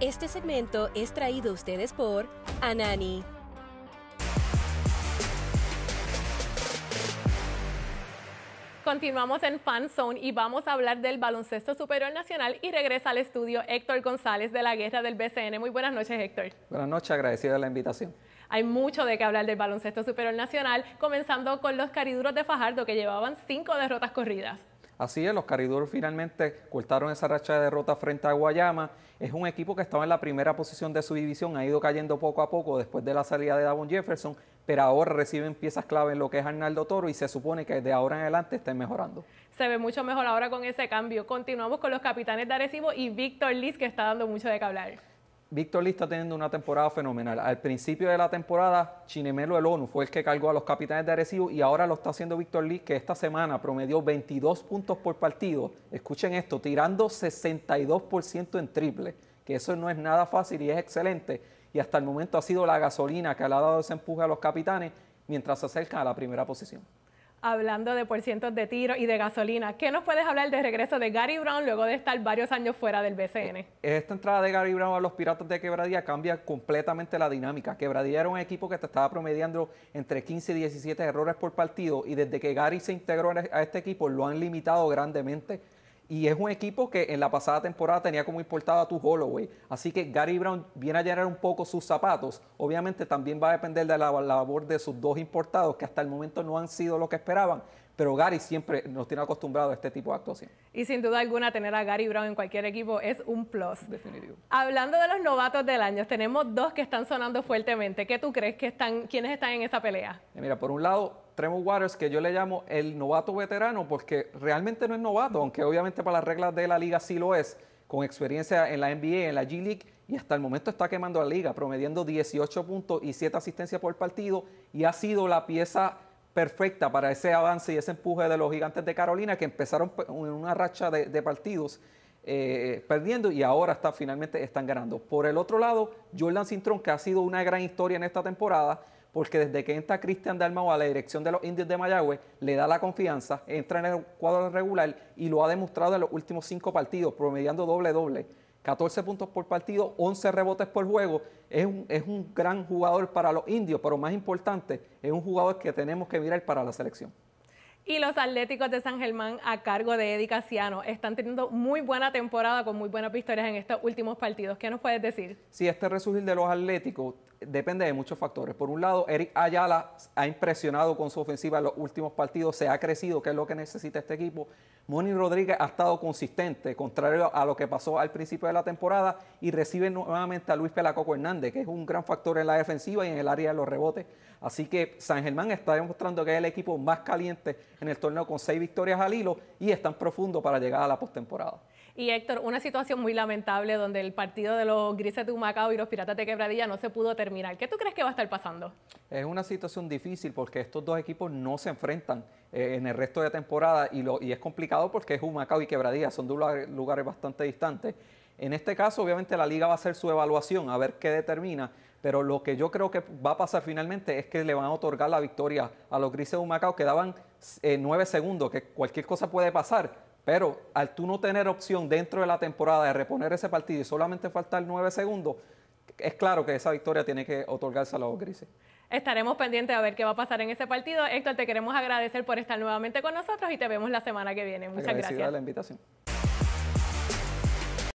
Este segmento es traído a ustedes por Anani. Continuamos en Fan Zone y vamos a hablar del baloncesto superior nacional y regresa al estudio Héctor González de la Guerra del BCN. Muy buenas noches, Héctor. Buenas noches, agradecida la invitación. Hay mucho de qué hablar del baloncesto superior nacional, comenzando con los cariduros de Fajardo que llevaban cinco derrotas corridas. Así es, los Cariduros finalmente cortaron esa racha de derrota frente a Guayama. Es un equipo que estaba en la primera posición de su división, ha ido cayendo poco a poco después de la salida de Davon Jefferson, pero ahora reciben piezas clave en lo que es Arnaldo Toro y se supone que de ahora en adelante estén mejorando. Se ve mucho mejor ahora con ese cambio. Continuamos con los capitanes de Arecibo y Víctor Liz, que está dando mucho de qué hablar. Víctor Lee está teniendo una temporada fenomenal. Al principio de la temporada, Chinemelo el ONU fue el que cargó a los capitanes de Arecibo y ahora lo está haciendo Víctor Lee, que esta semana promedió 22 puntos por partido. Escuchen esto, tirando 62% en triple, que eso no es nada fácil y es excelente. Y hasta el momento ha sido la gasolina que le ha dado ese empuje a los capitanes mientras se acercan a la primera posición hablando de por cientos de tiros y de gasolina. ¿Qué nos puedes hablar del regreso de Gary Brown luego de estar varios años fuera del BCN? Esta entrada de Gary Brown a los Piratas de Quebradía cambia completamente la dinámica. Quebradía era un equipo que te estaba promediando entre 15 y 17 errores por partido y desde que Gary se integró a este equipo lo han limitado grandemente y es un equipo que en la pasada temporada tenía como importado a tu Holloway. Así que Gary Brown viene a llenar un poco sus zapatos. Obviamente también va a depender de la labor de sus dos importados, que hasta el momento no han sido lo que esperaban. Pero Gary siempre nos tiene acostumbrado a este tipo de actuación. Y sin duda alguna, tener a Gary Brown en cualquier equipo es un plus. Definitivo. Hablando de los novatos del año, tenemos dos que están sonando fuertemente. ¿Qué tú crees que están, quiénes están en esa pelea? Mira, por un lado, Tremont Waters, que yo le llamo el novato veterano, porque realmente no es novato, aunque obviamente para las reglas de la liga sí lo es, con experiencia en la NBA, en la G League, y hasta el momento está quemando la liga, promediendo 18 puntos y 7 asistencias por partido, y ha sido la pieza perfecta para ese avance y ese empuje de los gigantes de Carolina, que empezaron en una racha de, partidos. Eh, perdiendo y ahora está, finalmente están ganando. Por el otro lado, Jordan Cintrón, que ha sido una gran historia en esta temporada, porque desde que entra Cristian Dalmau a la dirección de los indios de Mayagüez, le da la confianza, entra en el cuadro regular y lo ha demostrado en los últimos cinco partidos, promediando doble-doble. 14 puntos por partido, 11 rebotes por juego. Es es un gran jugador para los indios, pero más importante, es un jugador que tenemos que mirar para la selección. Y los Atléticos de San Germán a cargo de Eddie Casiano están teniendo muy buena temporada con muy buenas victorias en estos últimos partidos. ¿Qué nos puedes decir? Sí, este resurgir de los Atléticos depende de muchos factores. Por un lado, Eric Ayala ha impresionado con su ofensiva en los últimos partidos, se ha crecido, que es lo que necesita este equipo. Moni Rodríguez ha estado consistente, contrario a lo que pasó al principio de la temporada, y recibe nuevamente a Luis Pelacoco Hernández, que es un gran factor en la defensiva y en el área de los rebotes. Así que San Germán está demostrando que es el equipo más caliente en el torneo con seis victorias al hilo y están profundo para llegar a la postemporada. Y Héctor, una situación muy lamentable donde el partido de los Grises de Humacao y los Piratas de Quebradilla no se pudo terminar. ¿Qué tú crees que va a estar pasando? Es una situación difícil porque estos dos equipos no se enfrentan eh, en el resto de temporada y, lo, y es complicado porque es Humacao y Quebradilla, son dos lugares bastante distantes. En este caso, obviamente, la liga va a hacer su evaluación, a ver qué determina, pero lo que yo creo que va a pasar finalmente es que le van a otorgar la victoria a los grises de Humacao, que daban eh, nueve segundos, que cualquier cosa puede pasar, pero al tú no tener opción dentro de la temporada de reponer ese partido y solamente faltar nueve segundos, es claro que esa victoria tiene que otorgarse a los grises. Estaremos pendientes a ver qué va a pasar en ese partido. Héctor, te queremos agradecer por estar nuevamente con nosotros y te vemos la semana que viene. Muchas gracias. gracias. la invitación.